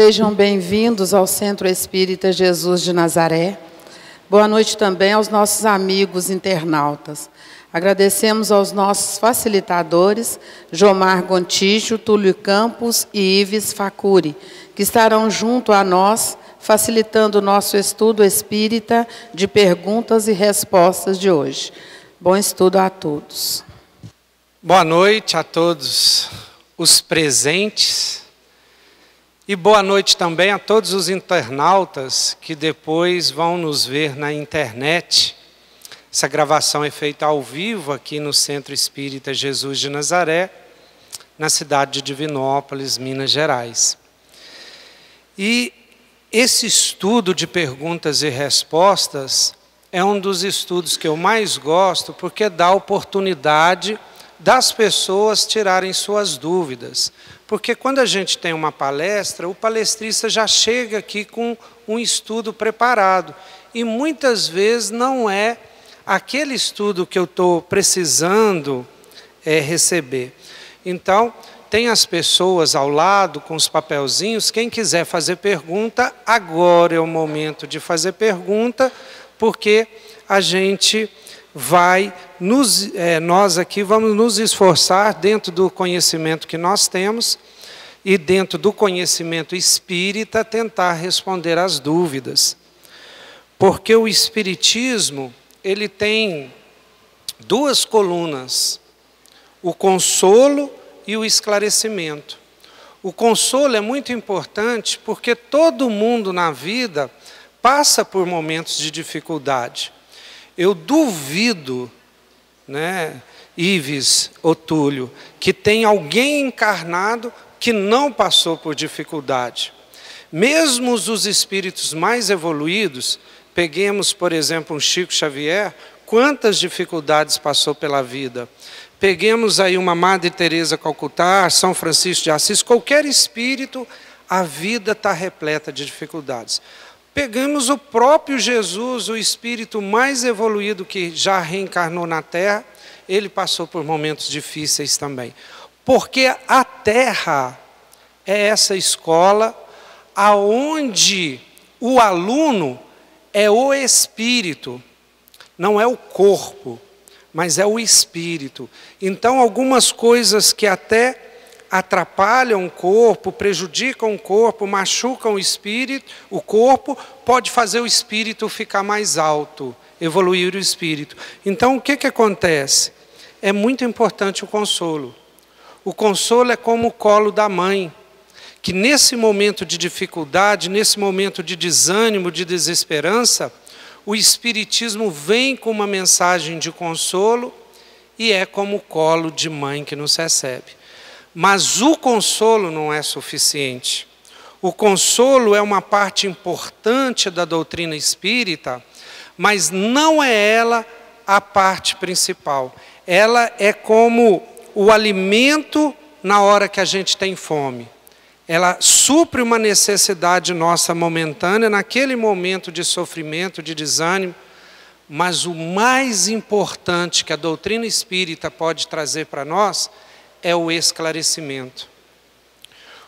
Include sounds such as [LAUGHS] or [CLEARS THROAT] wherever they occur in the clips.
Sejam bem-vindos ao Centro Espírita Jesus de Nazaré. Boa noite também aos nossos amigos internautas. Agradecemos aos nossos facilitadores, Jomar Gontijo, Túlio Campos e Ives Facuri, que estarão junto a nós, facilitando o nosso estudo espírita de perguntas e respostas de hoje. Bom estudo a todos. Boa noite a todos os presentes e boa noite também a todos os internautas que depois vão nos ver na internet. Essa gravação é feita ao vivo aqui no Centro Espírita Jesus de Nazaré, na cidade de Divinópolis, Minas Gerais. E esse estudo de perguntas e respostas é um dos estudos que eu mais gosto, porque dá oportunidade das pessoas tirarem suas dúvidas. Porque quando a gente tem uma palestra, o palestrista já chega aqui com um estudo preparado. E muitas vezes não é aquele estudo que eu estou precisando é, receber. Então, tem as pessoas ao lado com os papelzinhos. Quem quiser fazer pergunta, agora é o momento de fazer pergunta, porque a gente vai nos, é, nós aqui vamos nos esforçar dentro do conhecimento que nós temos e dentro do conhecimento espírita tentar responder às dúvidas. Porque o espiritismo, ele tem duas colunas: o consolo e o esclarecimento. O consolo é muito importante porque todo mundo na vida passa por momentos de dificuldade. Eu duvido, né, Ives Otúlio, que tem alguém encarnado que não passou por dificuldade. Mesmo os espíritos mais evoluídos, peguemos, por exemplo, um Chico Xavier, quantas dificuldades passou pela vida. Peguemos aí uma Madre Teresa Calcutá, São Francisco de Assis, qualquer espírito, a vida está repleta de dificuldades. Pegamos o próprio Jesus, o espírito mais evoluído que já reencarnou na Terra, ele passou por momentos difíceis também. Porque a Terra é essa escola aonde o aluno é o espírito, não é o corpo, mas é o espírito. Então, algumas coisas que até atrapalham o corpo, prejudicam o corpo, machucam o espírito, o corpo pode fazer o espírito ficar mais alto, evoluir o espírito. Então o que, que acontece? É muito importante o consolo. O consolo é como o colo da mãe, que nesse momento de dificuldade, nesse momento de desânimo, de desesperança, o Espiritismo vem com uma mensagem de consolo e é como o colo de mãe que nos recebe. Mas o consolo não é suficiente. O consolo é uma parte importante da doutrina espírita, mas não é ela a parte principal. Ela é como o alimento na hora que a gente tem fome. Ela supre uma necessidade nossa momentânea, naquele momento de sofrimento, de desânimo, mas o mais importante que a doutrina espírita pode trazer para nós é o esclarecimento.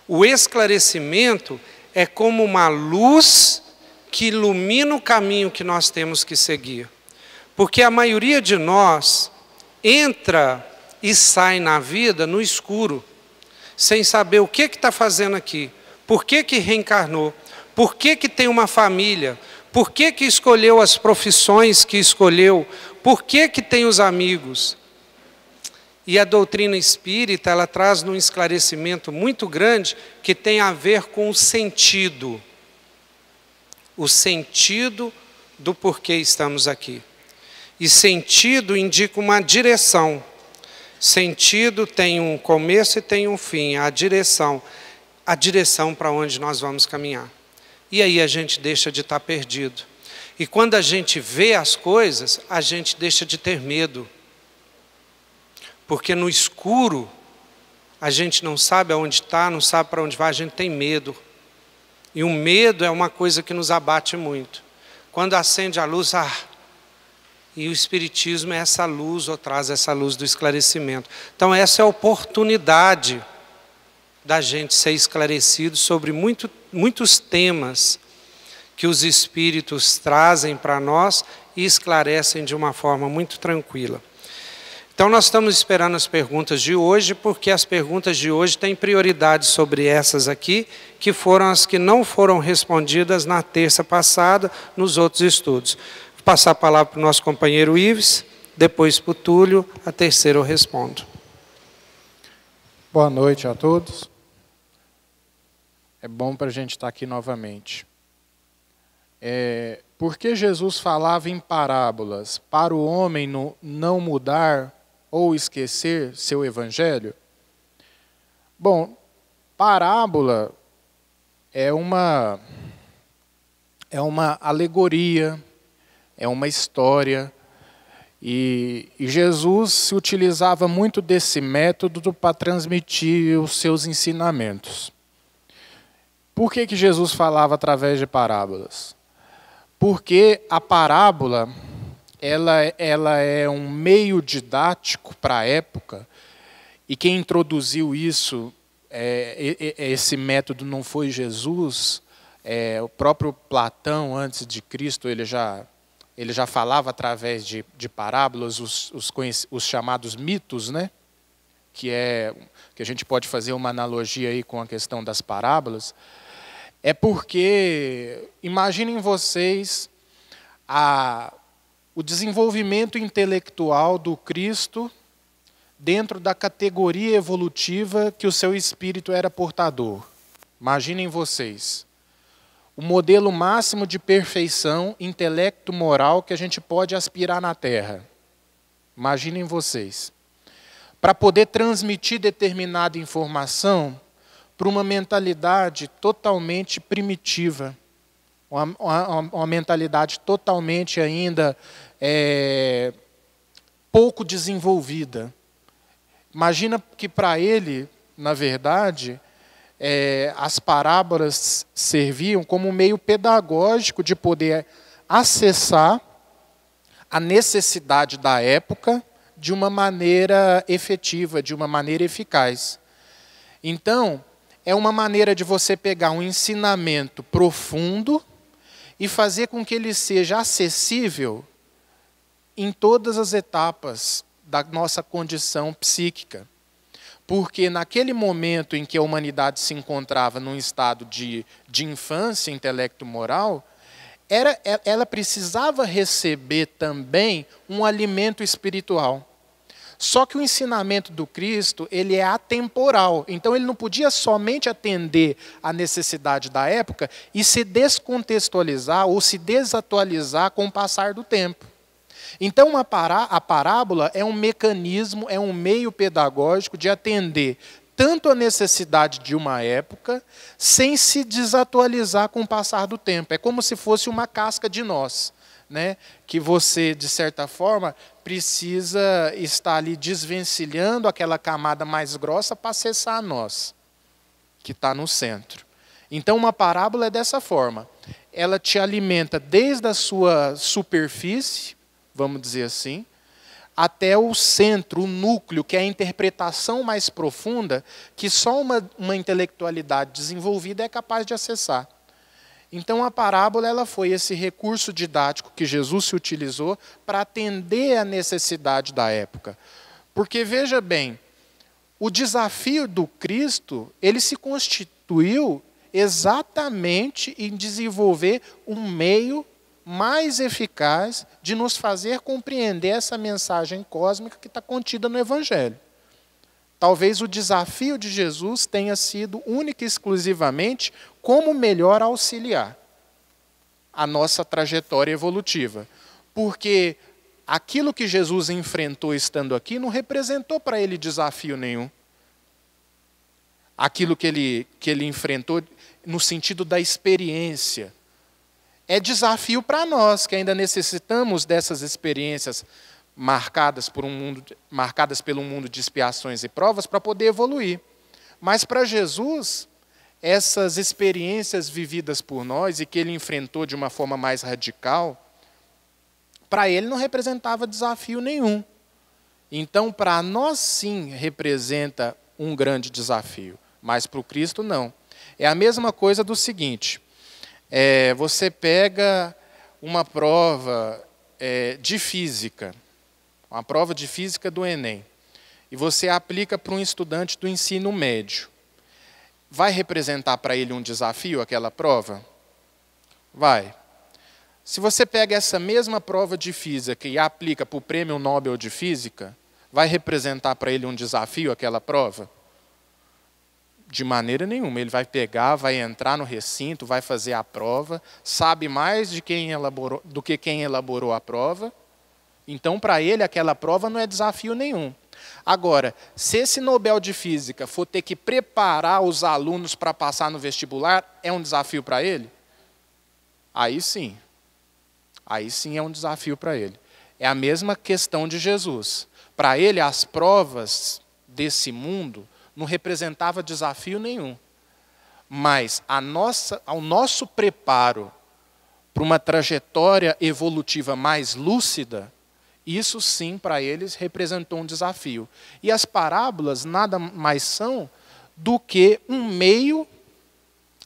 O esclarecimento é como uma luz que ilumina o caminho que nós temos que seguir. Porque a maioria de nós entra e sai na vida no escuro, sem saber o que está fazendo aqui, por que, que reencarnou, por que, que tem uma família, por que, que escolheu as profissões que escolheu, por que, que tem os amigos. E a doutrina espírita, ela traz um esclarecimento muito grande que tem a ver com o sentido. O sentido do porquê estamos aqui. E sentido indica uma direção. Sentido tem um começo e tem um fim, a direção, a direção para onde nós vamos caminhar. E aí a gente deixa de estar perdido. E quando a gente vê as coisas, a gente deixa de ter medo. Porque no escuro a gente não sabe aonde está, não sabe para onde vai, a gente tem medo. E o medo é uma coisa que nos abate muito. Quando acende a luz, ah, e o Espiritismo é essa luz, ou traz essa luz do esclarecimento. Então, essa é a oportunidade da gente ser esclarecido sobre muito, muitos temas que os Espíritos trazem para nós e esclarecem de uma forma muito tranquila. Então, nós estamos esperando as perguntas de hoje, porque as perguntas de hoje têm prioridade sobre essas aqui, que foram as que não foram respondidas na terça passada, nos outros estudos. Vou passar a palavra para o nosso companheiro Ives, depois para o Túlio, a terceira eu respondo. Boa noite a todos. É bom para a gente estar aqui novamente. É, que Jesus falava em parábolas? Para o homem não mudar ou esquecer seu evangelho? Bom, parábola é uma é uma alegoria, é uma história. E, e Jesus se utilizava muito desse método para transmitir os seus ensinamentos. Por que, que Jesus falava através de parábolas? Porque a parábola ela, ela é um meio didático para a época, e quem introduziu isso, é, é, esse método não foi Jesus, é, o próprio Platão, antes de Cristo, ele já, ele já falava através de, de parábolas os, os, os chamados mitos, né? que é que a gente pode fazer uma analogia aí com a questão das parábolas, é porque imaginem vocês a o desenvolvimento intelectual do Cristo dentro da categoria evolutiva que o seu espírito era portador. Imaginem vocês. O modelo máximo de perfeição intelecto-moral que a gente pode aspirar na Terra. Imaginem vocês. Para poder transmitir determinada informação para uma mentalidade totalmente primitiva uma, uma, uma mentalidade totalmente ainda é, pouco desenvolvida. Imagina que para ele, na verdade, é, as parábolas serviam como um meio pedagógico de poder acessar a necessidade da época de uma maneira efetiva, de uma maneira eficaz. Então, é uma maneira de você pegar um ensinamento profundo e fazer com que ele seja acessível em todas as etapas da nossa condição psíquica. Porque naquele momento em que a humanidade se encontrava num estado de, de infância intelecto-moral, era, ela precisava receber também um alimento espiritual. Só que o ensinamento do Cristo, ele é atemporal. Então ele não podia somente atender à necessidade da época e se descontextualizar ou se desatualizar com o passar do tempo. Então, a, pará a parábola é um mecanismo, é um meio pedagógico de atender tanto a necessidade de uma época, sem se desatualizar com o passar do tempo. É como se fosse uma casca de nós né, que você, de certa forma, precisa estar ali desvencilhando aquela camada mais grossa para acessar a nós, que está no centro. Então, uma parábola é dessa forma. Ela te alimenta desde a sua superfície, vamos dizer assim, até o centro, o núcleo, que é a interpretação mais profunda, que só uma, uma intelectualidade desenvolvida é capaz de acessar. Então a parábola ela foi esse recurso didático que Jesus se utilizou para atender à necessidade da época. Porque veja bem, o desafio do Cristo, ele se constituiu exatamente em desenvolver um meio mais eficaz de nos fazer compreender essa mensagem cósmica que está contida no Evangelho. Talvez o desafio de Jesus tenha sido única e exclusivamente como melhor auxiliar a nossa trajetória evolutiva. Porque aquilo que Jesus enfrentou estando aqui não representou para ele desafio nenhum. Aquilo que ele, que ele enfrentou no sentido da experiência. É desafio para nós que ainda necessitamos dessas experiências marcadas por um mundo marcadas pelo mundo de expiações e provas para poder evoluir. Mas para Jesus, essas experiências vividas por nós e que ele enfrentou de uma forma mais radical, para ele não representava desafio nenhum. Então, para nós sim representa um grande desafio, mas para o Cristo não. É a mesma coisa do seguinte: é, você pega uma prova é, de física, uma prova de física do Enem, e você aplica para um estudante do ensino médio vai representar para ele um desafio aquela prova? Vai. Se você pega essa mesma prova de física e aplica para o Prêmio Nobel de Física, vai representar para ele um desafio aquela prova? De maneira nenhuma. Ele vai pegar, vai entrar no recinto, vai fazer a prova, sabe mais de quem elaborou, do que quem elaborou a prova. Então, para ele, aquela prova não é desafio nenhum. Agora, se esse Nobel de Física for ter que preparar os alunos para passar no vestibular, é um desafio para ele? Aí sim. Aí sim é um desafio para ele. É a mesma questão de Jesus. Para ele, as provas desse mundo não representava desafio nenhum. Mas a nossa, ao nosso preparo para uma trajetória evolutiva mais lúcida, isso sim, para eles, representou um desafio. E as parábolas nada mais são do que um meio,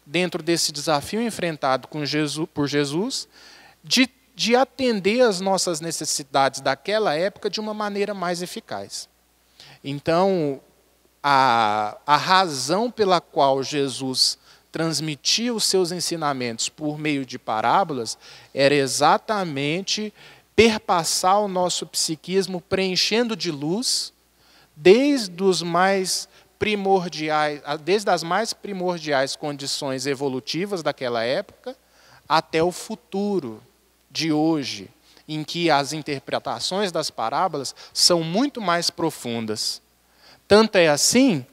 dentro desse desafio enfrentado Jesus, por Jesus, de, de atender às nossas necessidades daquela época de uma maneira mais eficaz. Então, a, a razão pela qual Jesus transmitia os seus ensinamentos por meio de parábolas era exatamente perpassar o nosso psiquismo, preenchendo de luz, desde os mais primordiais, desde as mais primordiais condições evolutivas daquela época até o futuro de hoje, em que as interpretações das parábolas são muito mais profundas. Tanto é assim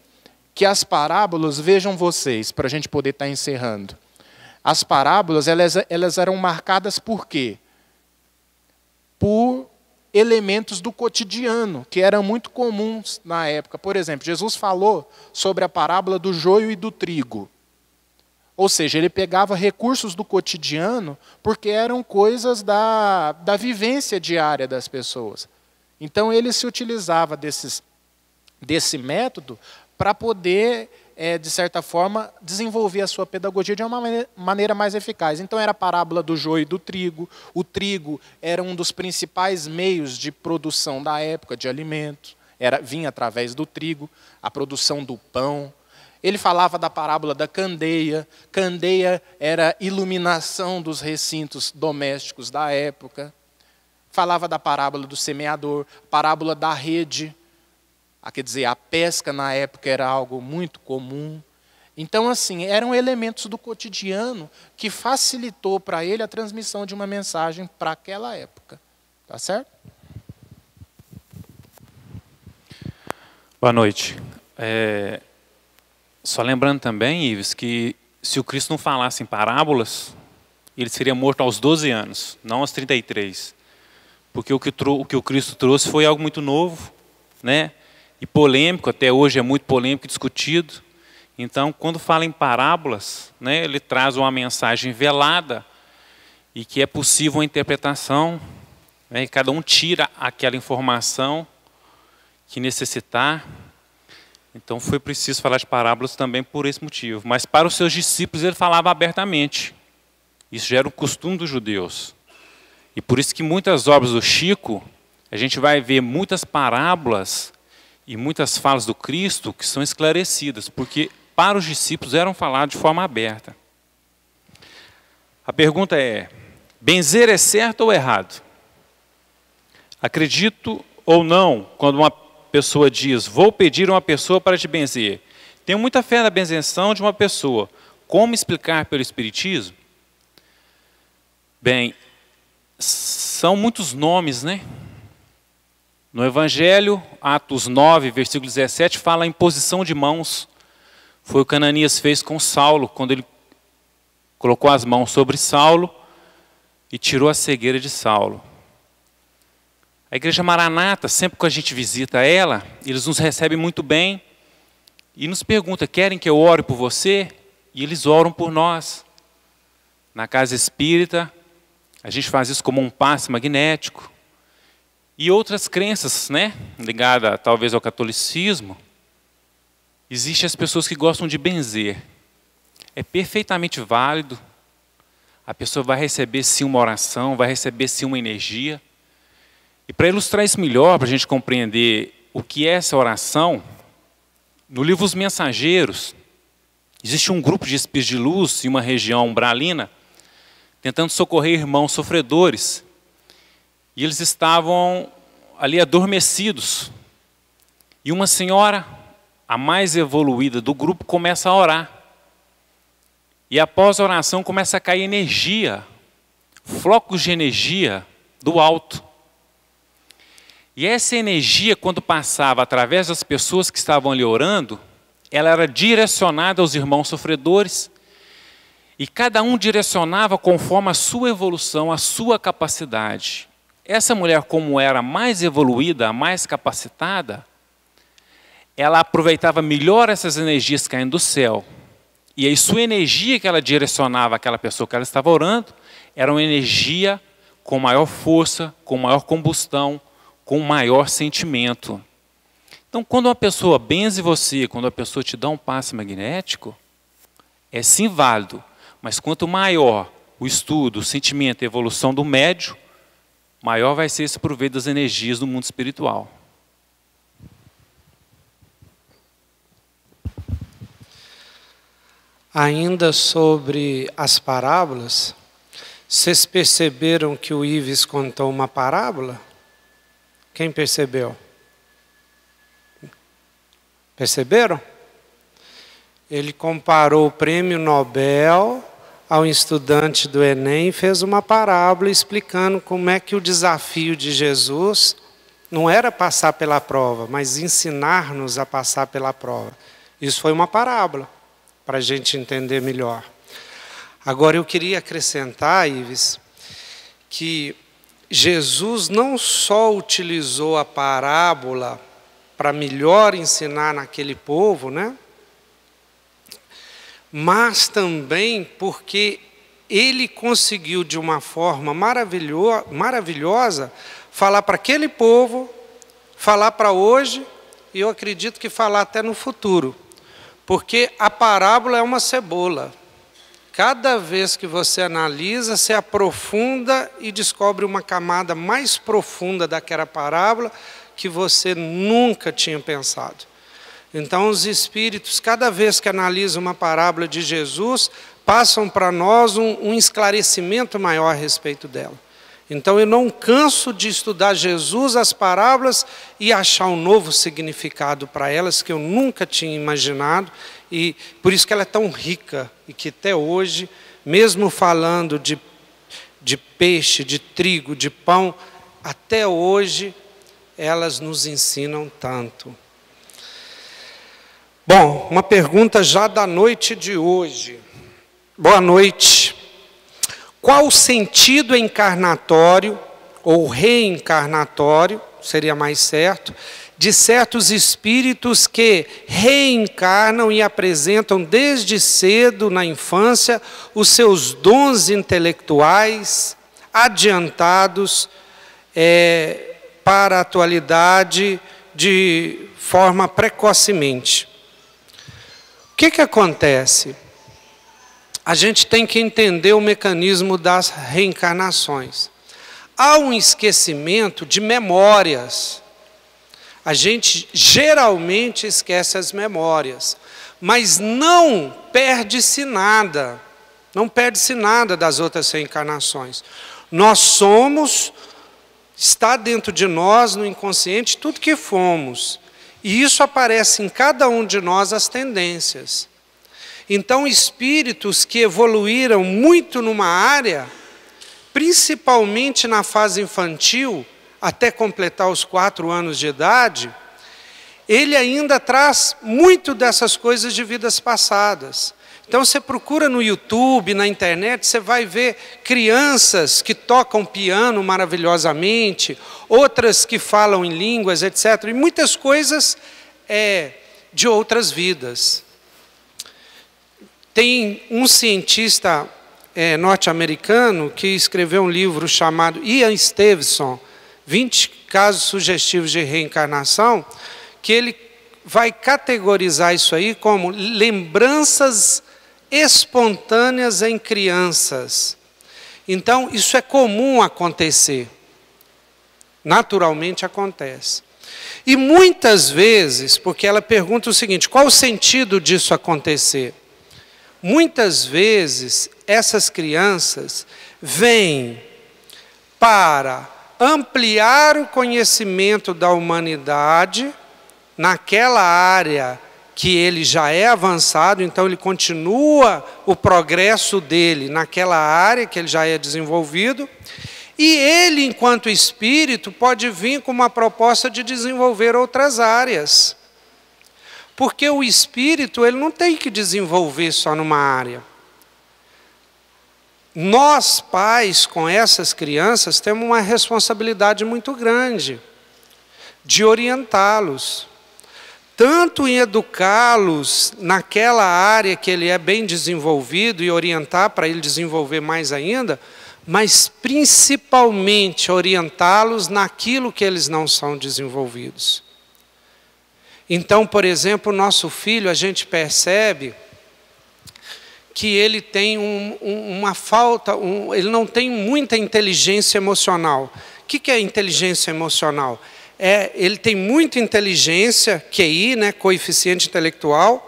que as parábolas, vejam vocês, para a gente poder estar tá encerrando, as parábolas elas, elas eram marcadas por quê? por elementos do cotidiano, que eram muito comuns na época. Por exemplo, Jesus falou sobre a parábola do joio e do trigo. Ou seja, ele pegava recursos do cotidiano porque eram coisas da, da vivência diária das pessoas. Então ele se utilizava desses, desse método para poder é, de certa forma, desenvolver a sua pedagogia de uma maneira mais eficaz. Então, era a parábola do joio e do trigo. O trigo era um dos principais meios de produção da época de alimento. Era, vinha através do trigo, a produção do pão. Ele falava da parábola da candeia. Candeia era iluminação dos recintos domésticos da época. Falava da parábola do semeador, parábola da rede ah, quer dizer, a pesca na época era algo muito comum. Então, assim, eram elementos do cotidiano que facilitou para ele a transmissão de uma mensagem para aquela época. Tá certo? Boa noite. É, só lembrando também, Ives, que se o Cristo não falasse em parábolas, ele seria morto aos 12 anos, não aos 33. Porque o que o, que o Cristo trouxe foi algo muito novo, né? e polêmico, até hoje é muito polêmico e discutido. Então, quando fala em parábolas, né, ele traz uma mensagem velada e que é possível uma interpretação, né, cada um tira aquela informação que necessitar. Então, foi preciso falar de parábolas também por esse motivo. Mas para os seus discípulos, ele falava abertamente. Isso já era o costume dos judeus. E por isso que muitas obras do Chico, a gente vai ver muitas parábolas e muitas falas do Cristo que são esclarecidas, porque para os discípulos eram faladas de forma aberta. A pergunta é: benzer é certo ou errado? Acredito ou não, quando uma pessoa diz, vou pedir uma pessoa para te benzer. Tenho muita fé na benzeção de uma pessoa. Como explicar pelo Espiritismo? Bem, são muitos nomes, né? No Evangelho, Atos 9, versículo 17, fala a imposição de mãos. Foi o que Ananias fez com Saulo, quando ele colocou as mãos sobre Saulo e tirou a cegueira de Saulo. A igreja Maranata, sempre que a gente visita ela, eles nos recebem muito bem e nos pergunta: querem que eu ore por você? E eles oram por nós. Na casa espírita, a gente faz isso como um passe magnético e outras crenças, né, ligada talvez ao catolicismo, existem as pessoas que gostam de benzer. É perfeitamente válido. A pessoa vai receber sim uma oração, vai receber sim uma energia. E para ilustrar isso melhor, para a gente compreender o que é essa oração, no livro Os Mensageiros, existe um grupo de espíritos de luz em uma região umbralina tentando socorrer irmãos sofredores e eles estavam ali adormecidos. E uma senhora, a mais evoluída do grupo, começa a orar. E após a oração começa a cair energia, flocos de energia do alto. E essa energia, quando passava através das pessoas que estavam ali orando, ela era direcionada aos irmãos sofredores. E cada um direcionava conforme a sua evolução, a sua capacidade. Essa mulher, como era mais evoluída, a mais capacitada, ela aproveitava melhor essas energias caindo do céu. E aí sua energia que ela direcionava àquela pessoa que ela estava orando era uma energia com maior força, com maior combustão, com maior sentimento. Então, quando uma pessoa benze você, quando a pessoa te dá um passe magnético, é sim válido. Mas quanto maior o estudo, o sentimento, a evolução do médio, maior vai ser esse proveito das energias do mundo espiritual. Ainda sobre as parábolas, vocês perceberam que o Ives contou uma parábola? Quem percebeu? Perceberam? Ele comparou o prêmio Nobel a um estudante do Enem, fez uma parábola explicando como é que o desafio de Jesus não era passar pela prova, mas ensinar-nos a passar pela prova. Isso foi uma parábola, para a gente entender melhor. Agora, eu queria acrescentar, Ives, que Jesus não só utilizou a parábola para melhor ensinar naquele povo, né? mas também porque ele conseguiu, de uma forma maravilhosa, falar para aquele povo, falar para hoje, e eu acredito que falar até no futuro. Porque a parábola é uma cebola. Cada vez que você analisa, se aprofunda e descobre uma camada mais profunda daquela parábola que você nunca tinha pensado. Então, os espíritos, cada vez que analisam uma parábola de Jesus, passam para nós um, um, esclarecimento maior a respeito dela. Então, eu não canso de estudar Jesus, as parábolas, e achar um novo significado para elas que eu nunca tinha imaginado, e por isso que ela é tão rica, e que até hoje, mesmo falando de, de peixe, de trigo, de pão, até hoje elas nos ensinam tanto. Bom, uma pergunta já da noite de hoje. Boa noite. Qual o sentido encarnatório ou reencarnatório, seria mais certo, de certos espíritos que reencarnam e apresentam desde cedo na infância os seus dons intelectuais adiantados é, para a atualidade de forma precocemente? que, que acontece? A gente tem que entender o mecanismo das reencarnações. Há um esquecimento de memórias. A gente geralmente esquece as memórias, mas não perde-se nada, não perde-se nada das outras reencarnações. Nós somos, está dentro de nós, no inconsciente, tudo que fomos. E isso aparece em cada um de nós as tendências. Então, espíritos que evoluíram muito numa área, principalmente na fase infantil, até completar os quatro anos de idade, ele ainda traz muito dessas coisas de vidas passadas. Então você procura no YouTube, na internet, você vai ver crianças que tocam piano maravilhosamente, outras que falam em línguas, etc. E muitas coisas é, de outras vidas. Tem um cientista é, norte-americano que escreveu um livro chamado Ian Stevenson, 20 casos sugestivos de reencarnação, que ele vai categorizar isso aí como lembranças espontâneas em crianças. Então, isso é comum acontecer. Naturalmente acontece. E muitas vezes, porque ela pergunta o seguinte: qual o sentido disso acontecer? Muitas vezes essas crianças vêm para ampliar o conhecimento da humanidade naquela área que ele já é avançado, então ele continua o progresso dele naquela área que ele já é desenvolvido. E ele, enquanto espírito, pode vir com uma proposta de desenvolver outras áreas. Porque o espírito, ele não tem que desenvolver só numa área. Nós, pais, com essas crianças, temos uma responsabilidade muito grande de orientá-los tanto em educá-los naquela área que ele é bem desenvolvido e orientar para ele desenvolver mais ainda, mas principalmente orientá-los naquilo que eles não são desenvolvidos. Então, por exemplo, o nosso filho, a gente percebe que ele tem um, um, uma falta, um, ele não tem muita inteligência emocional. O que, que é inteligência emocional? É, ele tem muita inteligência, QI, né, coeficiente intelectual,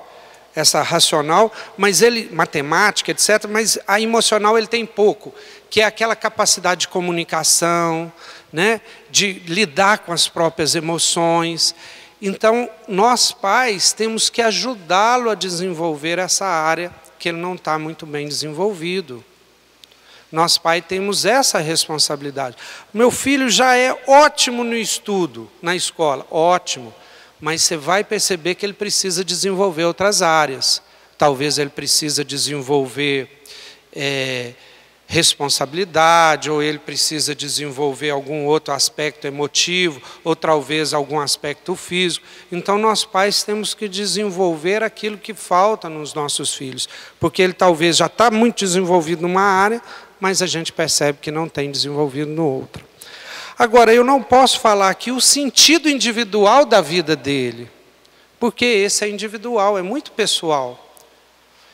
essa racional, mas ele matemática, etc. Mas a emocional ele tem pouco, que é aquela capacidade de comunicação, né, de lidar com as próprias emoções. Então, nós pais temos que ajudá-lo a desenvolver essa área que ele não está muito bem desenvolvido. Nós, pai, temos essa responsabilidade. Meu filho já é ótimo no estudo, na escola, ótimo, mas você vai perceber que ele precisa desenvolver outras áreas. Talvez ele precisa desenvolver é, responsabilidade, ou ele precisa desenvolver algum outro aspecto emotivo, ou talvez algum aspecto físico. Então, nós pais temos que desenvolver aquilo que falta nos nossos filhos, porque ele talvez já está muito desenvolvido numa área, mas a gente percebe que não tem desenvolvido no outro. Agora, eu não posso falar aqui o sentido individual da vida dele, porque esse é individual, é muito pessoal.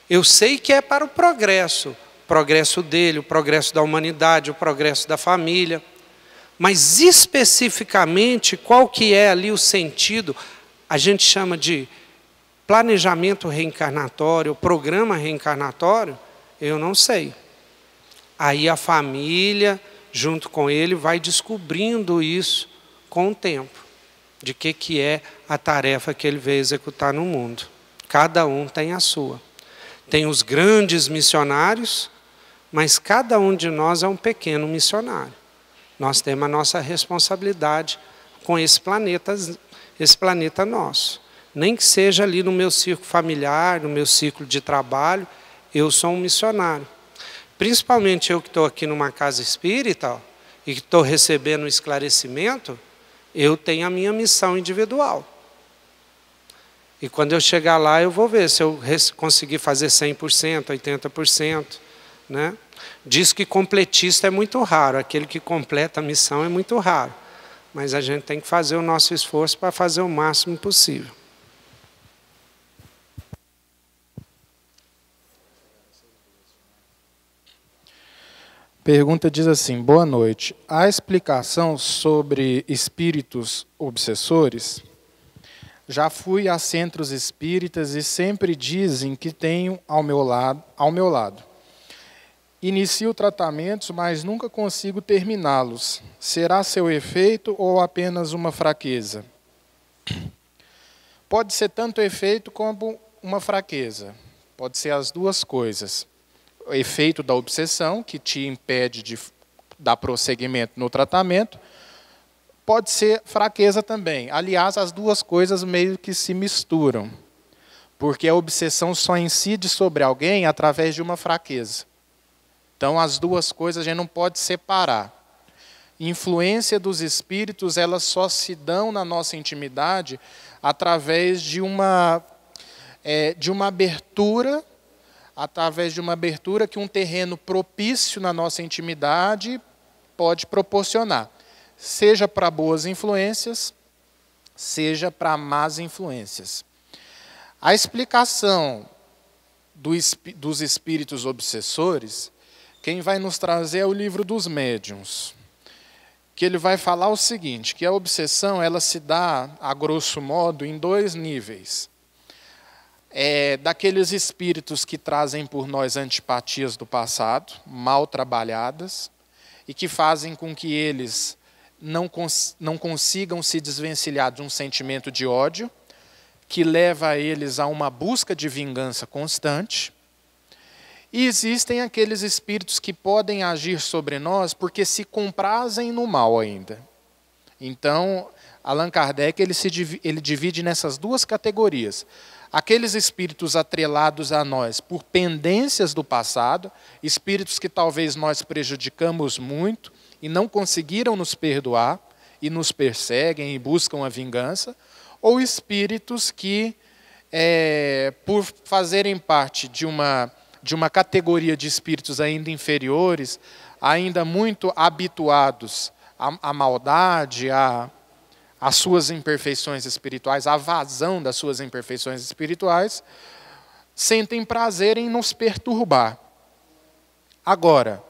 Eu sei que é para o progresso, o progresso dele, o progresso da humanidade, o progresso da família. Mas especificamente qual que é ali o sentido? A gente chama de planejamento reencarnatório, programa reencarnatório, eu não sei. Aí a família, junto com ele, vai descobrindo isso com o tempo, de que, que é a tarefa que ele veio executar no mundo. Cada um tem a sua. Tem os grandes missionários, mas cada um de nós é um pequeno missionário. Nós temos a nossa responsabilidade com esse planeta, esse planeta nosso. Nem que seja ali no meu círculo familiar, no meu círculo de trabalho, eu sou um missionário. Principalmente eu que estou aqui numa casa espírita ó, e que estou recebendo esclarecimento, eu tenho a minha missão individual. E quando eu chegar lá, eu vou ver se eu conseguir fazer 100%, 80%. Né? Diz que completista é muito raro, aquele que completa a missão é muito raro. Mas a gente tem que fazer o nosso esforço para fazer o máximo possível. pergunta diz assim: Boa noite. A explicação sobre espíritos obsessores? Já fui a centros espíritas e sempre dizem que tenho ao meu lado, ao meu lado. Inicio tratamentos, mas nunca consigo terminá-los. Será seu efeito ou apenas uma fraqueza? Pode ser tanto efeito como uma fraqueza. Pode ser as duas coisas efeito da obsessão, que te impede de dar prosseguimento no tratamento, pode ser fraqueza também. Aliás, as duas coisas meio que se misturam. Porque a obsessão só incide sobre alguém através de uma fraqueza. Então, as duas coisas a gente não pode separar. Influência dos espíritos, elas só se dão na nossa intimidade através de uma, é, de uma abertura através de uma abertura que um terreno propício na nossa intimidade pode proporcionar, seja para boas influências, seja para más influências. A explicação do, dos espíritos obsessores, quem vai nos trazer é o livro dos médiuns, que ele vai falar o seguinte, que a obsessão ela se dá, a grosso modo, em dois níveis é, daqueles espíritos que trazem por nós antipatias do passado, mal trabalhadas, e que fazem com que eles não, cons não consigam se desvencilhar de um sentimento de ódio, que leva eles a uma busca de vingança constante. E existem aqueles espíritos que podem agir sobre nós porque se comprazem no mal ainda. Então, Allan Kardec ele, se, ele divide nessas duas categorias aqueles espíritos atrelados a nós por pendências do passado, espíritos que talvez nós prejudicamos muito e não conseguiram nos perdoar e nos perseguem e buscam a vingança, ou espíritos que, é, por fazerem parte de uma, de uma categoria de espíritos ainda inferiores, ainda muito habituados à, à maldade, à, as suas imperfeições espirituais, a vazão das suas imperfeições espirituais, sentem prazer em nos perturbar. Agora,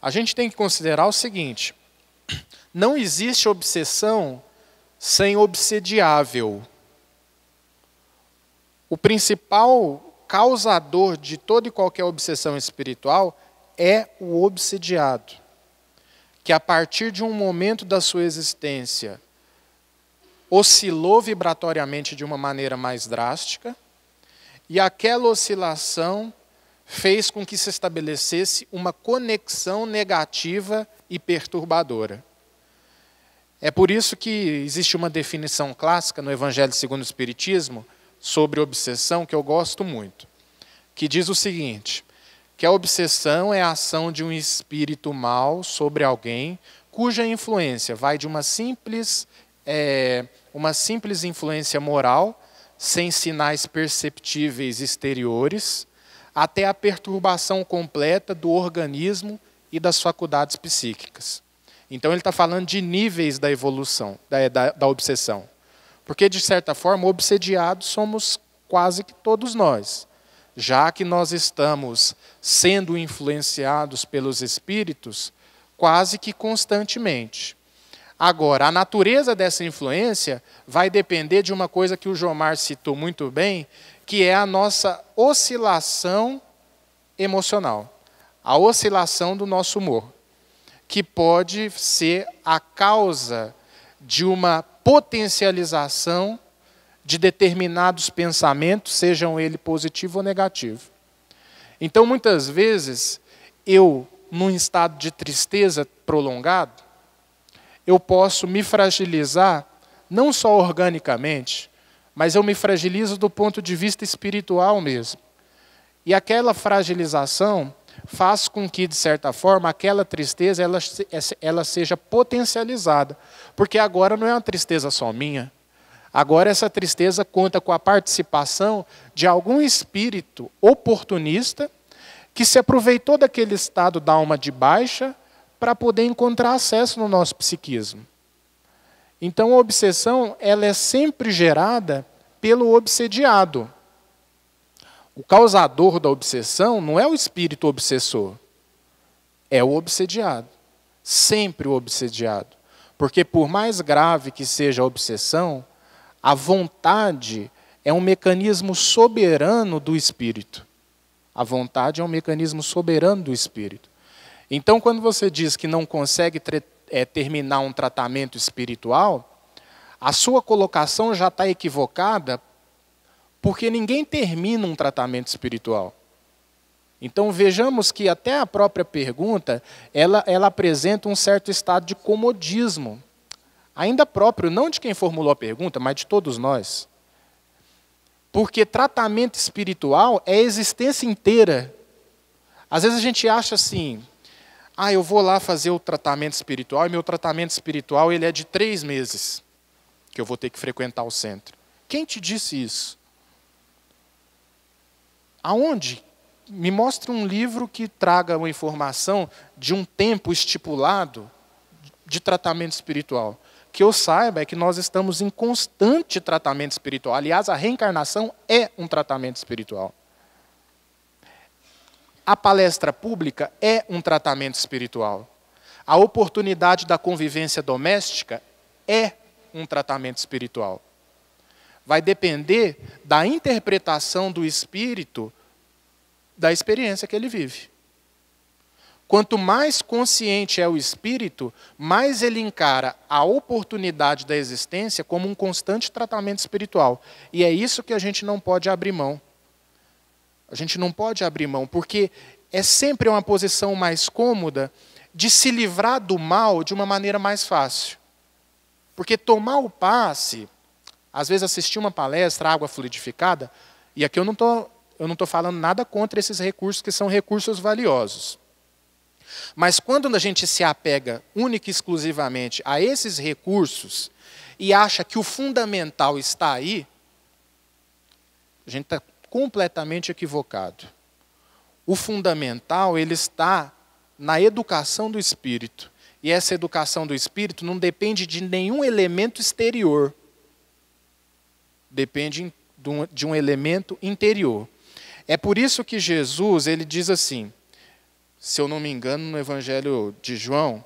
a gente tem que considerar o seguinte: [CLEARS THROAT] não existe obsessão sem obsediável. O principal causador de toda e qualquer obsessão espiritual é o obsediado, que a partir de um momento da sua existência oscilou vibratoriamente de uma maneira mais drástica, e aquela oscilação fez com que se estabelecesse uma conexão negativa e perturbadora. É por isso que existe uma definição clássica no Evangelho segundo o Espiritismo sobre obsessão que eu gosto muito, que diz o seguinte: que a obsessão é a ação de um espírito mal sobre alguém cuja influência vai de uma simples é, uma simples influência moral, sem sinais perceptíveis exteriores, até a perturbação completa do organismo e das faculdades psíquicas. Então, ele está falando de níveis da evolução, da, da, da obsessão. Porque, de certa forma, obsediados somos quase que todos nós. Já que nós estamos sendo influenciados pelos espíritos quase que constantemente. Agora, a natureza dessa influência vai depender de uma coisa que o Jomar citou muito bem, que é a nossa oscilação emocional, a oscilação do nosso humor, que pode ser a causa de uma potencialização de determinados pensamentos, sejam ele positivo ou negativo. Então, muitas vezes, eu, num estado de tristeza prolongado, eu posso me fragilizar, não só organicamente, mas eu me fragilizo do ponto de vista espiritual mesmo. E aquela fragilização faz com que, de certa forma, aquela tristeza ela, é, ela seja potencializada. Porque agora não é uma tristeza só minha. Agora essa tristeza conta com a participação de algum espírito oportunista que se aproveitou daquele estado da alma de baixa para poder encontrar acesso no nosso psiquismo. Então a obsessão, ela é sempre gerada pelo obsediado. O causador da obsessão não é o espírito obsessor, é o obsediado. Sempre o obsediado. Porque por mais grave que seja a obsessão, a vontade é um mecanismo soberano do espírito. A vontade é um mecanismo soberano do espírito. Então, quando você diz que não consegue é, terminar um tratamento espiritual, a sua colocação já está equivocada, porque ninguém termina um tratamento espiritual. Então vejamos que até a própria pergunta, ela, ela apresenta um certo estado de comodismo, ainda próprio não de quem formulou a pergunta, mas de todos nós. Porque tratamento espiritual é a existência inteira. Às vezes a gente acha assim, ah, eu vou lá fazer o tratamento espiritual e meu tratamento espiritual ele é de três meses que eu vou ter que frequentar o centro. Quem te disse isso? Aonde? Me mostre um livro que traga uma informação de um tempo estipulado de tratamento espiritual. Que eu saiba é que nós estamos em constante tratamento espiritual. Aliás, a reencarnação é um tratamento espiritual. A palestra pública é um tratamento espiritual. A oportunidade da convivência doméstica é um tratamento espiritual. Vai depender da interpretação do espírito da experiência que ele vive. Quanto mais consciente é o espírito, mais ele encara a oportunidade da existência como um constante tratamento espiritual. E é isso que a gente não pode abrir mão. A gente não pode abrir mão, porque é sempre uma posição mais cômoda de se livrar do mal de uma maneira mais fácil. Porque tomar o passe, às vezes assistir uma palestra, água fluidificada, e aqui eu não tô, eu não estou falando nada contra esses recursos, que são recursos valiosos. Mas quando a gente se apega única e exclusivamente a esses recursos e acha que o fundamental está aí, a gente está completamente equivocado. O fundamental ele está na educação do espírito. E essa educação do espírito não depende de nenhum elemento exterior. Depende de um elemento interior. É por isso que Jesus, ele diz assim, se eu não me engano, no evangelho de João,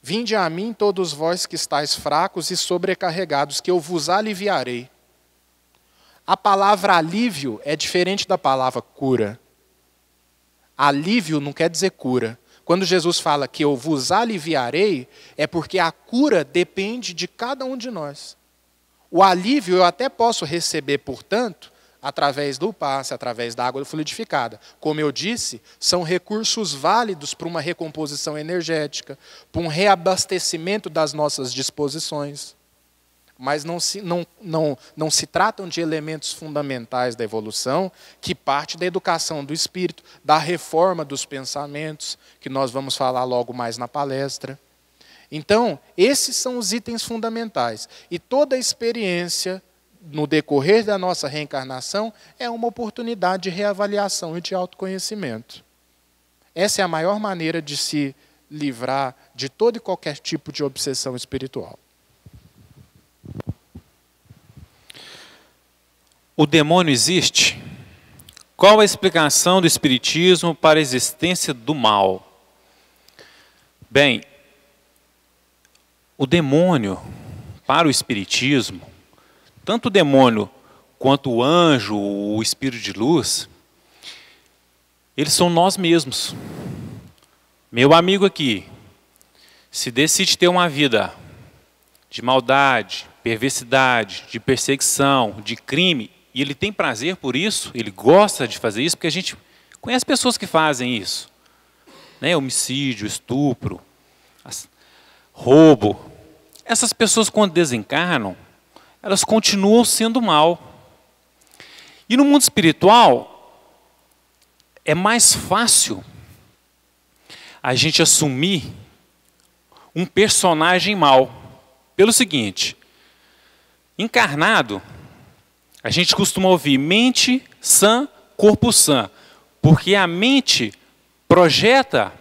Vinde a mim todos vós que estáis fracos e sobrecarregados, que eu vos aliviarei. A palavra alívio é diferente da palavra cura. Alívio não quer dizer cura. Quando Jesus fala que eu vos aliviarei, é porque a cura depende de cada um de nós. O alívio eu até posso receber, portanto, através do passe, através da água fluidificada. Como eu disse, são recursos válidos para uma recomposição energética, para um reabastecimento das nossas disposições mas não se, não, não, não se tratam de elementos fundamentais da evolução, que parte da educação do espírito, da reforma dos pensamentos, que nós vamos falar logo mais na palestra. Então, esses são os itens fundamentais. E toda a experiência, no decorrer da nossa reencarnação, é uma oportunidade de reavaliação e de autoconhecimento. Essa é a maior maneira de se livrar de todo e qualquer tipo de obsessão espiritual. O demônio existe? Qual a explicação do Espiritismo para a existência do mal? Bem, o demônio, para o Espiritismo, tanto o demônio quanto o anjo, o espírito de luz, eles são nós mesmos. Meu amigo aqui, se decide ter uma vida de maldade, perversidade, de perseguição, de crime, e ele tem prazer por isso, ele gosta de fazer isso, porque a gente conhece pessoas que fazem isso. Né? Homicídio, estupro, roubo. Essas pessoas, quando desencarnam, elas continuam sendo mal. E no mundo espiritual, é mais fácil a gente assumir um personagem mal. Pelo seguinte, encarnado, a gente costuma ouvir mente sã, corpo sã, porque a mente projeta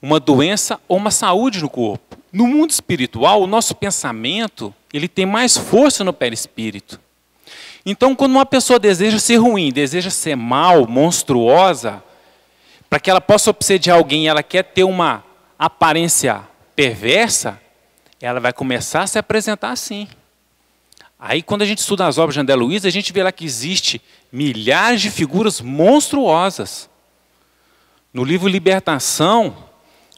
uma doença ou uma saúde no corpo. No mundo espiritual, o nosso pensamento, ele tem mais força no perispírito. Então, quando uma pessoa deseja ser ruim, deseja ser mal, monstruosa, para que ela possa obsediar alguém, ela quer ter uma aparência perversa, ela vai começar a se apresentar assim. Aí, quando a gente estuda as obras de André Luiz, a gente vê lá que existe milhares de figuras monstruosas. No livro Libertação,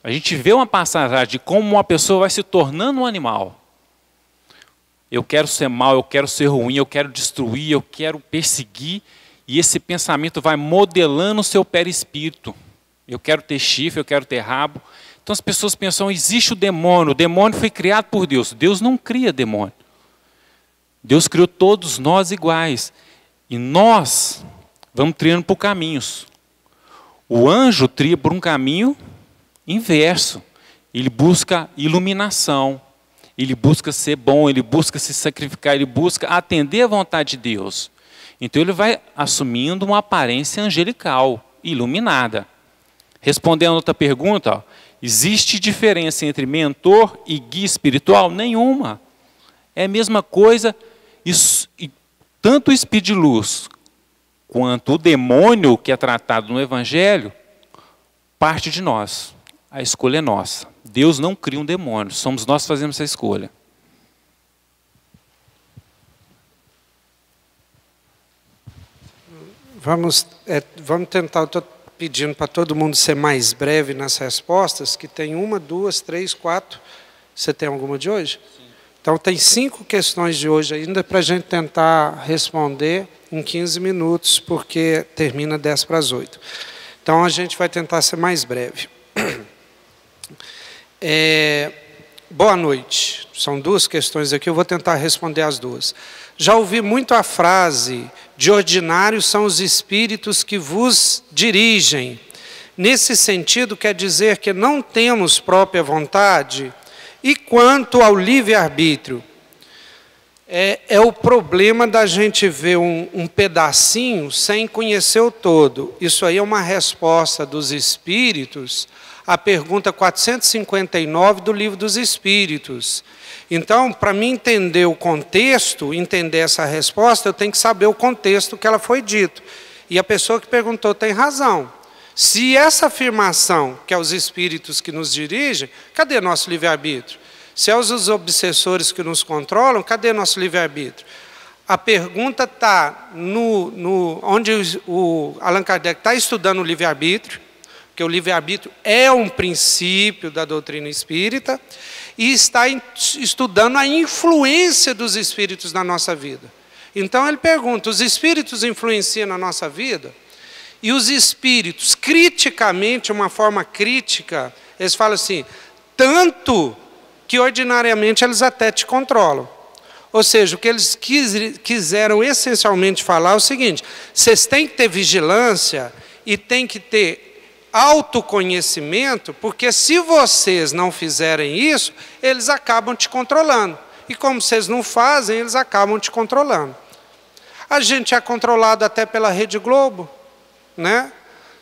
a gente vê uma passagem de como uma pessoa vai se tornando um animal. Eu quero ser mal, eu quero ser ruim, eu quero destruir, eu quero perseguir. E esse pensamento vai modelando o seu perispírito. Eu quero ter chifre, eu quero ter rabo. Então as pessoas pensam, existe o demônio, o demônio foi criado por Deus. Deus não cria demônio. Deus criou todos nós iguais. E nós vamos triando por caminhos. O anjo tria por um caminho inverso. Ele busca iluminação. Ele busca ser bom, ele busca se sacrificar, ele busca atender a vontade de Deus. Então ele vai assumindo uma aparência angelical, iluminada. Respondendo a outra pergunta, ó, existe diferença entre mentor e guia espiritual? Nenhuma. É a mesma coisa isso, tanto o espírito de luz quanto o demônio que é tratado no Evangelho parte de nós. A escolha é nossa. Deus não cria um demônio, somos nós que fazemos essa escolha. Vamos, é, vamos tentar, estou pedindo para todo mundo ser mais breve nas respostas, que tem uma, duas, três, quatro. Você tem alguma de hoje? Sim. Então, tem cinco questões de hoje ainda para a gente tentar responder em 15 minutos, porque termina 10 para as 8. Então, a gente vai tentar ser mais breve. [CLEARS THROAT] É, boa noite. São duas questões aqui, eu vou tentar responder as duas. Já ouvi muito a frase: de ordinário são os espíritos que vos dirigem. Nesse sentido, quer dizer que não temos própria vontade? E quanto ao livre-arbítrio, é, é, o problema da gente ver um, um pedacinho sem conhecer o todo. Isso aí é uma resposta dos espíritos à pergunta 459 do Livro dos Espíritos. Então, para mim entender o contexto, entender essa resposta, eu tenho que saber o contexto que ela foi dito. E a pessoa que perguntou tem razão. Se essa afirmação, que é os espíritos que nos dirigem, cadê nosso livre-arbítrio? Se é os obsessores que nos controlam, cadê nosso livre-arbítrio? A pergunta está no, no, onde o Allan Kardec está estudando o livre-arbítrio, porque o livre-arbítrio é um princípio da doutrina espírita, e está estudando a influência dos espíritos na nossa vida. Então ele pergunta: os espíritos influenciam na nossa vida? E os espíritos, criticamente, uma forma crítica, eles falam assim: tanto que ordinariamente eles até te controlam. Ou seja, o que eles quis, quiseram essencialmente falar é o seguinte: vocês têm que ter vigilância e têm que ter autoconhecimento, porque se vocês não fizerem isso, eles acabam te controlando. E como vocês não fazem, eles acabam te controlando. A gente é controlado até pela Rede Globo né?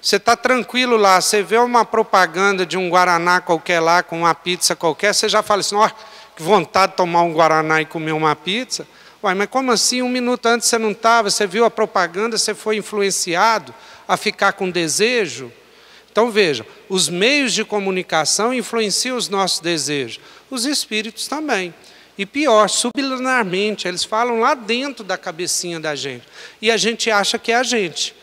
Você está tranquilo lá, você vê uma propaganda de um Guaraná qualquer lá, com uma pizza qualquer, você já fala assim, ó, oh, que vontade de tomar um Guaraná e comer uma pizza. Uai, mas como assim? Um minuto antes você não estava, você viu a propaganda, você foi influenciado a ficar com desejo? Então vejam, os meios de comunicação influenciam os nossos desejos, os espíritos também. E pior, subliminarmente, eles falam lá dentro da cabecinha da gente. E a gente acha que é a gente.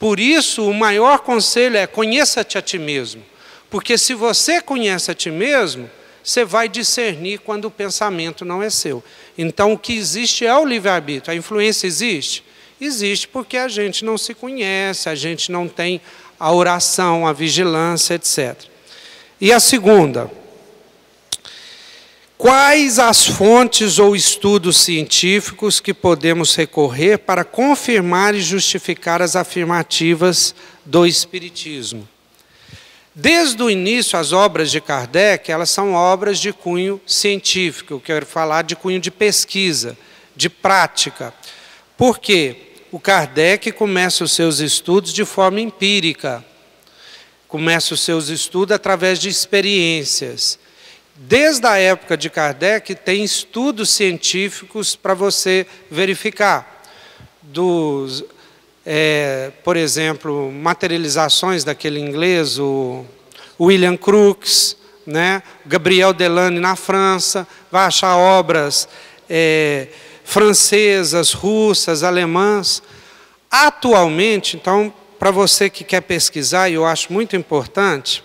Por isso, o maior conselho é conheça-te a ti mesmo. Porque se você conhece a ti mesmo, você vai discernir quando o pensamento não é seu. Então, o que existe é o livre-arbítrio. A influência existe? Existe porque a gente não se conhece, a gente não tem a oração, a vigilância, etc. E a segunda, Quais as fontes ou estudos científicos que podemos recorrer para confirmar e justificar as afirmativas do Espiritismo? Desde o início, as obras de Kardec elas são obras de cunho científico, eu quero falar de cunho de pesquisa, de prática. Por quê? O Kardec começa os seus estudos de forma empírica, começa os seus estudos através de experiências desde a época de Kardec, tem estudos científicos para você verificar. Dos, é, por exemplo, materializações daquele inglês, o William Crookes, né? Gabriel Delany na França, vai achar obras é, francesas, russas, alemãs. Atualmente, então, para você que quer pesquisar, e eu acho muito importante,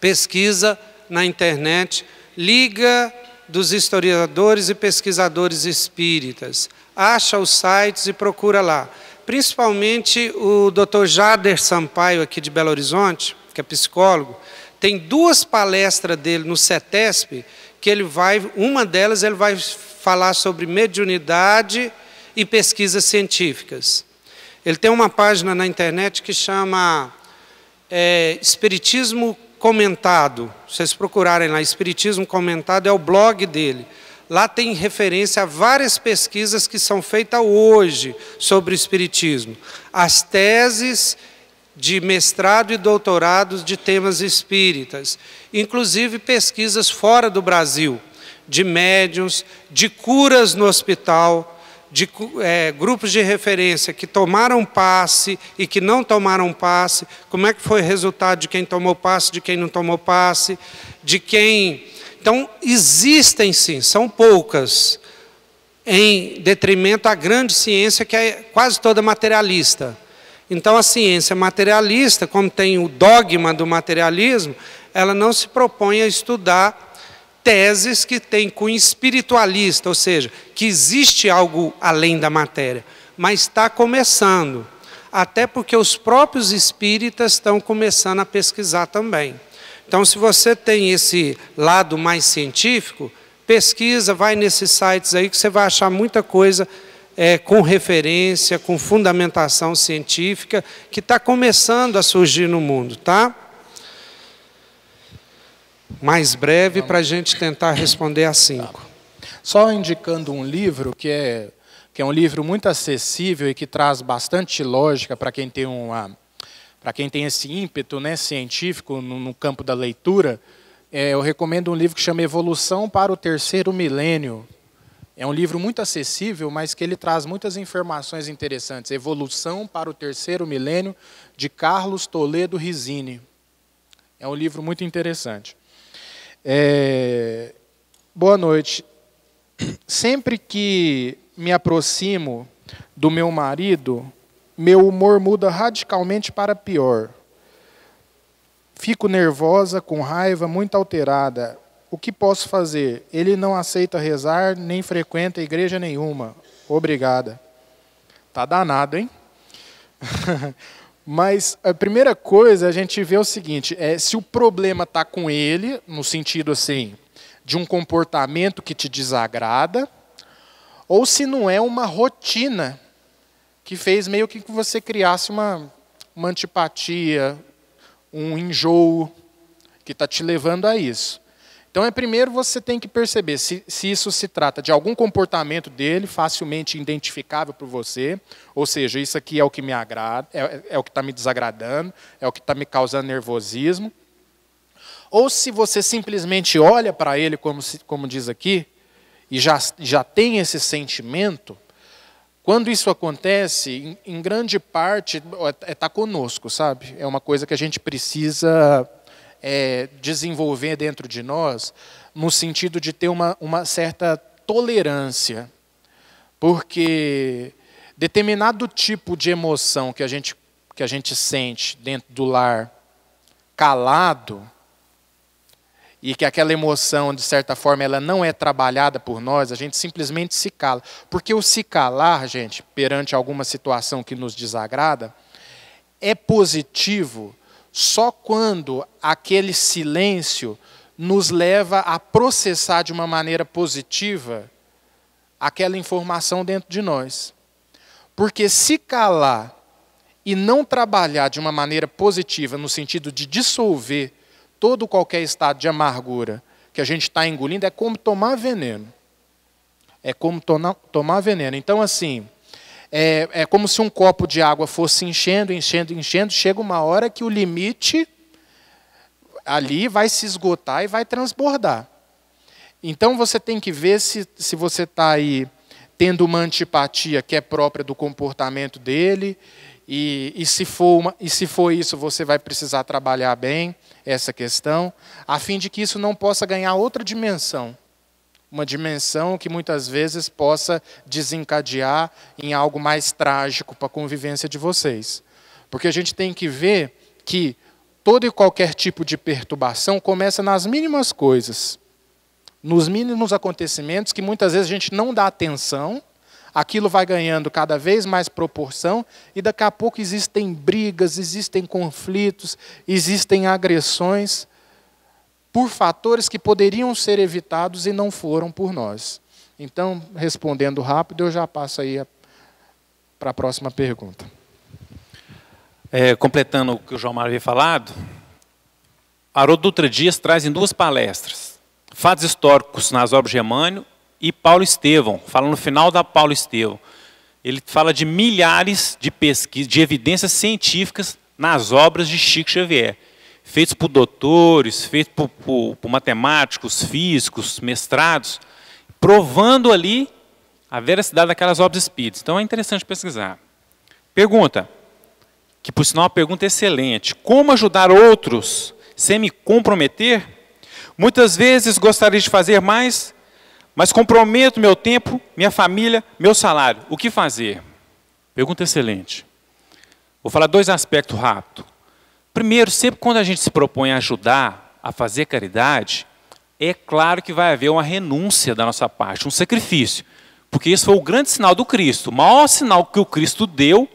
pesquisa na internet, Liga dos Historiadores e Pesquisadores Espíritas. Acha os sites e procura lá. Principalmente o Dr. Jader Sampaio, aqui de Belo Horizonte, que é psicólogo, tem duas palestras dele no CETESP, que ele vai, uma delas ele vai falar sobre mediunidade e pesquisas científicas. Ele tem uma página na internet que chama é, Espiritismo comentado, se vocês procurarem lá, Espiritismo Comentado é o blog dele. Lá tem referência a várias pesquisas que são feitas hoje sobre o Espiritismo. As teses de mestrado e doutorado de temas espíritas, inclusive pesquisas fora do Brasil, de médiums, de curas no hospital, de é, grupos de referência que tomaram passe e que não tomaram passe, como é que foi o resultado de quem tomou passe, de quem não tomou passe, de quem. Então, existem sim, são poucas, em detrimento à grande ciência, que é quase toda materialista. Então, a ciência materialista, como tem o dogma do materialismo, ela não se propõe a estudar teses que têm cunho espiritualista, ou seja, que existe algo além da matéria, mas está começando. Até porque os próprios espíritas estão começando a pesquisar também. Então, se você tem esse lado mais científico, pesquisa, vai nesses sites aí que você vai achar muita coisa é, com referência, com fundamentação científica, que está começando a surgir no mundo, tá? mais breve para a gente tentar responder a cinco. Tá. Só indicando um livro que é, que é um livro muito acessível e que traz bastante lógica para quem tem uma para quem tem esse ímpeto né, científico no, no campo da leitura, é, eu recomendo um livro que chama Evolução para o Terceiro Milênio. É um livro muito acessível, mas que ele traz muitas informações interessantes. Evolução para o Terceiro Milênio, de Carlos Toledo Risini. É um livro muito interessante. É, boa noite. Sempre que me aproximo do meu marido, meu humor muda radicalmente para pior. Fico nervosa, com raiva, muito alterada. O que posso fazer? Ele não aceita rezar, nem frequenta igreja nenhuma. Obrigada. Tá danado, hein? [LAUGHS] Mas a primeira coisa a gente vê o seguinte: é se o problema está com ele, no sentido assim, de um comportamento que te desagrada, ou se não é uma rotina que fez meio que você criasse uma, uma antipatia, um enjoo que está te levando a isso. Então, é primeiro você tem que perceber se, se isso se trata de algum comportamento dele facilmente identificável por você, ou seja, isso aqui é o que me agrada, é, é o que está me desagradando, é o que está me causando nervosismo, ou se você simplesmente olha para ele, como, como diz aqui, e já, já tem esse sentimento, quando isso acontece, em, em grande parte, está é, é tá conosco, sabe? É uma coisa que a gente precisa é, desenvolver dentro de nós, no sentido de ter uma, uma certa tolerância. Porque determinado tipo de emoção que a gente, que a gente sente dentro do lar calado, e que aquela emoção, de certa forma, ela não é trabalhada por nós, a gente simplesmente se cala. Porque o se calar, gente, perante alguma situação que nos desagrada, é positivo só quando aquele silêncio nos leva a processar de uma maneira positiva aquela informação dentro de nós. Porque se calar e não trabalhar de uma maneira positiva, no sentido de dissolver todo qualquer estado de amargura que a gente está engolindo, é como tomar veneno. É como tomar veneno. Então, assim, é, é como se um copo de água fosse enchendo, enchendo, enchendo, chega uma hora que o limite ali vai se esgotar e vai transbordar. Então você tem que ver se, se você está aí tendo uma antipatia que é própria do comportamento dele, e, e, se for uma, e se for isso, você vai precisar trabalhar bem essa questão, a fim de que isso não possa ganhar outra dimensão uma dimensão que muitas vezes possa desencadear em algo mais trágico para a convivência de vocês. Porque a gente tem que ver que todo e qualquer tipo de perturbação começa nas mínimas coisas, nos mínimos acontecimentos que muitas vezes a gente não dá atenção, aquilo vai ganhando cada vez mais proporção e daqui a pouco existem brigas, existem conflitos, existem agressões por fatores que poderiam ser evitados e não foram por nós. Então, respondendo rápido, eu já passo aí para a próxima pergunta. É, completando o que o João Mário havia falado, Haroldo Dutra Dias traz em duas palestras fatos históricos nas obras de Emmanuel e Paulo Estevão, fala no final da Paulo Estevão. Ele fala de milhares de pesquisas, de evidências científicas nas obras de Chico Xavier feitos por doutores, feitos por, por, por matemáticos, físicos, mestrados, provando ali a veracidade daquelas obras espíritas. Então é interessante pesquisar. Pergunta, que por sinal é uma pergunta excelente. Como ajudar outros sem me comprometer? Muitas vezes gostaria de fazer mais, mas comprometo meu tempo, minha família, meu salário. O que fazer? Pergunta excelente. Vou falar dois aspectos rápido. Primeiro, sempre quando a gente se propõe a ajudar, a fazer caridade, é claro que vai haver uma renúncia da nossa parte, um sacrifício. Porque isso foi o grande sinal do Cristo. O maior sinal que o Cristo deu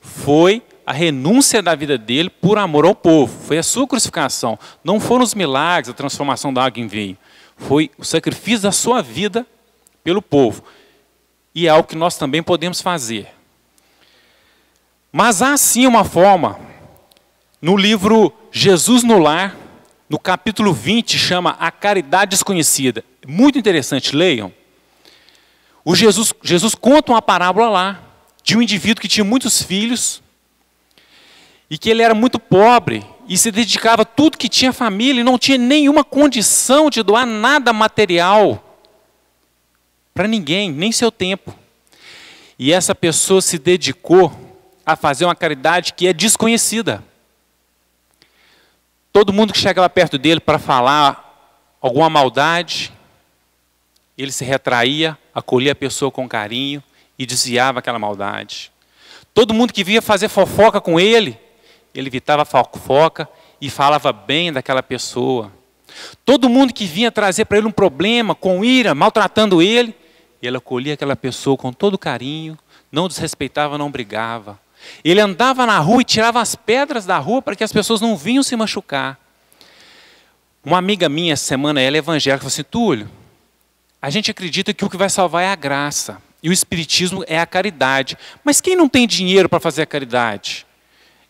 foi a renúncia da vida dele por amor ao povo. Foi a sua crucificação. Não foram os milagres, a transformação da água em vinho. Foi o sacrifício da sua vida pelo povo. E é algo que nós também podemos fazer. Mas há sim uma forma no livro Jesus no Lar, no capítulo 20, chama A Caridade Desconhecida. É muito interessante, leiam. O Jesus, Jesus conta uma parábola lá de um indivíduo que tinha muitos filhos e que ele era muito pobre e se dedicava tudo que tinha família e não tinha nenhuma condição de doar nada material para ninguém, nem seu tempo. E essa pessoa se dedicou a fazer uma caridade que é desconhecida. Todo mundo que chegava perto dele para falar alguma maldade, ele se retraía, acolhia a pessoa com carinho e desviava aquela maldade. Todo mundo que via fazer fofoca com ele, ele evitava fofoca e falava bem daquela pessoa. Todo mundo que vinha trazer para ele um problema, com ira, maltratando ele, ele acolhia aquela pessoa com todo carinho, não desrespeitava, não brigava. Ele andava na rua e tirava as pedras da rua para que as pessoas não vinham se machucar. Uma amiga minha, essa semana, ela é evangélica, falou assim: Túlio, a gente acredita que o que vai salvar é a graça. E o Espiritismo é a caridade. Mas quem não tem dinheiro para fazer a caridade?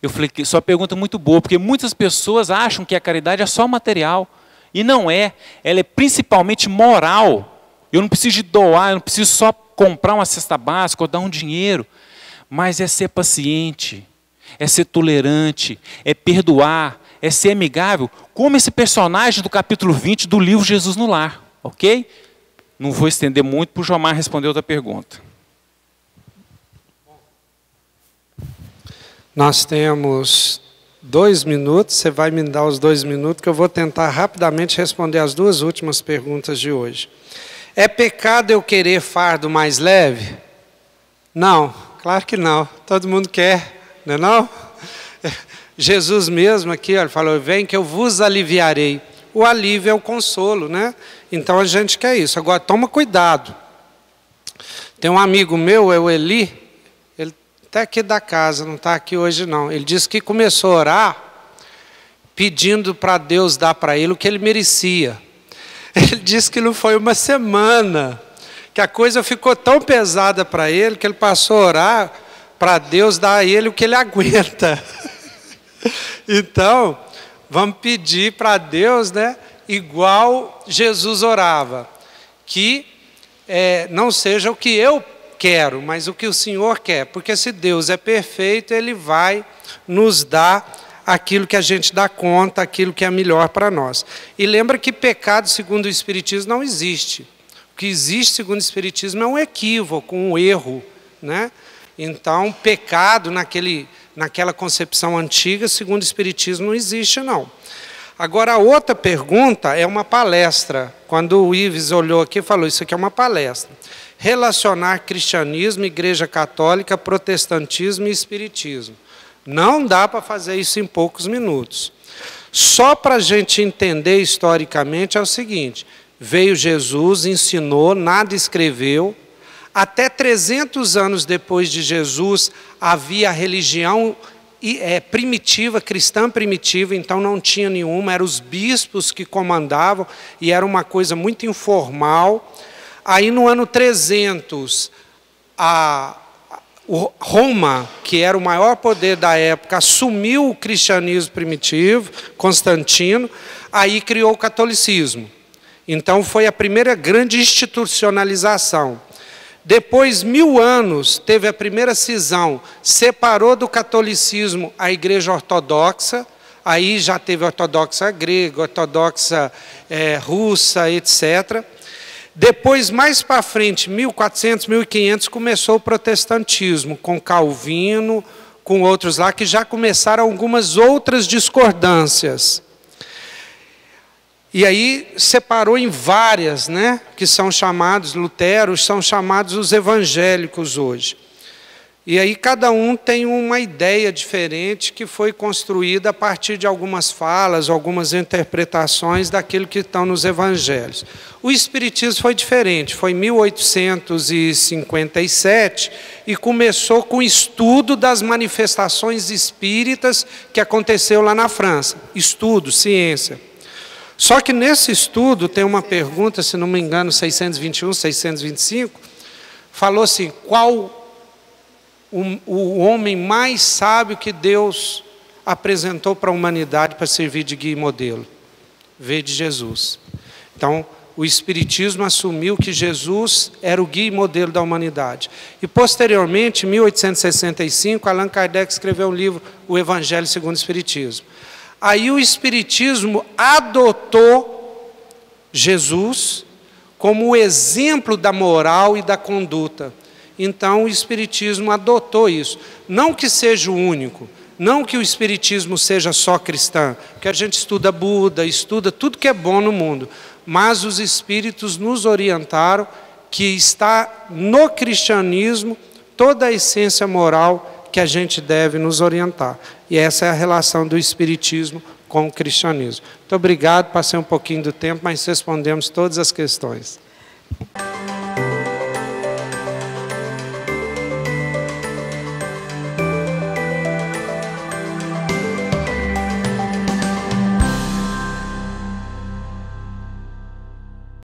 Eu falei que sua pergunta é muito boa, porque muitas pessoas acham que a caridade é só material. E não é. Ela é principalmente moral. Eu não preciso de doar, eu não preciso só comprar uma cesta básica ou dar um dinheiro. Mas é ser paciente, é ser tolerante, é perdoar, é ser amigável, como esse personagem do capítulo 20 do livro Jesus no Lar, ok? Não vou estender muito para o Jomar responder outra pergunta. Nós temos dois minutos, você vai me dar os dois minutos, que eu vou tentar rapidamente responder as duas últimas perguntas de hoje. É pecado eu querer fardo mais leve? Não. Claro que não. Todo mundo quer, né não é [LAUGHS] não? Jesus mesmo aqui, ele falou, vem que eu vos aliviarei. O alívio é o consolo, né? Então a gente quer isso. Agora, toma cuidado. Tem um amigo meu, é o Eli, ele está aqui da casa, não está aqui hoje não. Ele disse que começou a orar pedindo para Deus dar para ele o que ele merecia. [LAUGHS] Ele disse que não foi uma semana que a coisa ficou tão pesada para ele que ele passou a orar para Deus dar a ele o que ele [LAUGHS] aguenta. então, vamos pedir para Deus, né? Igual Jesus orava, que é, não seja o que eu quero, mas o que o Senhor quer, porque se Deus é perfeito, Ele vai nos dar aquilo que a gente dá conta, aquilo que é melhor para nós. E lembra que pecado segundo o Espiritismo não existe que existe, segundo o Espiritismo, é um equívoco, um erro. Né? Então, pecado naquele, naquela concepção antiga, segundo o Espiritismo, não existe, não. Agora, a outra pergunta é uma palestra. Quando o Ives olhou aqui, falou: Isso aqui é uma palestra. Relacionar cristianismo, igreja católica, protestantismo e espiritismo. Não dá para fazer isso em poucos minutos. Só para a gente entender historicamente é o seguinte: Veio Jesus, ensinou, nada escreveu. Até 300 anos depois de Jesus, havia a religião é, primitiva, cristã primitiva, então não tinha nenhuma, eram os bispos que comandavam e era uma coisa muito informal. Aí no ano 300, a Roma, que era o maior poder da época, assumiu o cristianismo primitivo, Constantino, aí criou o catolicismo. Então, foi a primeira grande institucionalização. Depois, mil anos, teve a primeira cisão, separou do catolicismo a Igreja Ortodoxa, aí já teve ortodoxa grega, ortodoxa é, russa, etc. Depois, mais para frente, 1400, 1500, começou o protestantismo, com Calvino, com outros lá, que já começaram algumas outras discordâncias. E aí separou em várias, né? Que são chamados luteros, são chamados os evangélicos hoje. E aí cada um tem uma ideia diferente que foi construída a partir de algumas falas, algumas interpretações daquilo que estão nos evangelhos. O espiritismo foi diferente, foi em 1857 e começou com o estudo das manifestações espíritas que aconteceu lá na França, estudo, ciência. Só que nesse estudo tem uma pergunta, se não me engano, 621, 625, falou assim: qual o, o homem mais sábio que Deus apresentou para a humanidade para servir de guia e modelo? Veio de Jesus. Então, o Espiritismo assumiu que Jesus era o guia e modelo da humanidade. E, posteriormente, em 1865, Allan Kardec escreveu um livro, O Evangelho segundo o Espiritismo. Aí o Espiritismo adotou Jesus como o exemplo da moral e da conduta. Então o Espiritismo adotou isso. Não que seja o único, não que o Espiritismo seja só cristão, que a gente estuda Buda, estuda tudo que é bom no mundo, mas os Espíritos nos orientaram que está no cristianismo toda a essência moral que a gente deve nos orientar. E essa é a relação do Espiritismo com o cristianismo. Muito obrigado, passei um pouquinho do tempo, mas respondemos todas as questões.